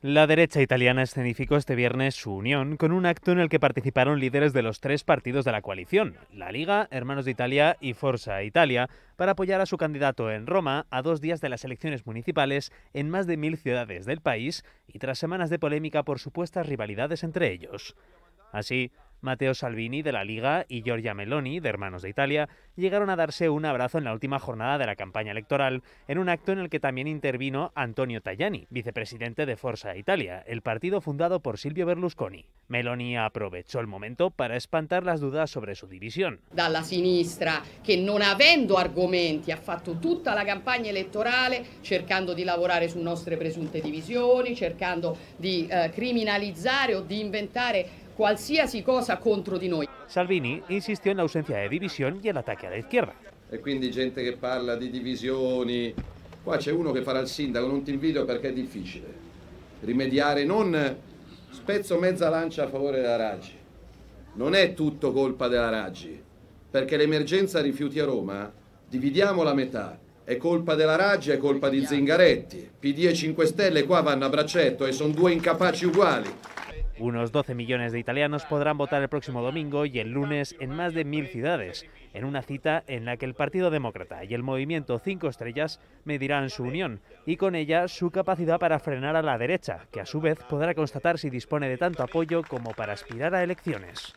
La derecha italiana escenificó este viernes su unión con un acto en el que participaron líderes de los tres partidos de la coalición, la Liga, Hermanos de Italia y Forza Italia, para apoyar a su candidato en Roma a dos días de las elecciones municipales en más de mil ciudades del país y tras semanas de polémica por supuestas rivalidades entre ellos. Así, Matteo Salvini de la Liga y Giorgia Meloni de Hermanos de Italia llegaron a darse un abrazo en la última jornada de la campaña electoral, en un acto en el que también intervino Antonio Tajani, vicepresidente de Forza Italia, el partido fundado por Silvio Berlusconi. Meloni aprovechó el momento para espantar las dudas sobre su división. Dalla sinistra que no habiendo argomenti ha hecho toda la campaña electoral cercando de trabajar sobre nuestras presunte divisiones, cercando de eh, criminalizar criminalizzare o de inventar... qualsiasi cosa contro di noi. Salvini insistió en la ausencia de división y el ataque a la izquierda. E quindi gente che parla di divisioni. Qua c'è uno che farà il sindaco, non ti invito perché è difficile. Rimediare non spezzo mezza lancia a favore della Raggi. Non è tutto colpa della Raggi, perché l'emergenza rifiuti a Roma, dividiamo la metà. È colpa della Raggi, è colpa di Zingaretti. PD e 5 Stelle qua vanno a braccetto e sono due incapaci uguali. Unos 12 millones de italianos podrán votar el próximo domingo y el lunes en más de mil ciudades, en una cita en la que el Partido Demócrata y el Movimiento Cinco Estrellas medirán su unión y con ella su capacidad para frenar a la derecha, que a su vez podrá constatar si dispone de tanto apoyo como para aspirar a elecciones.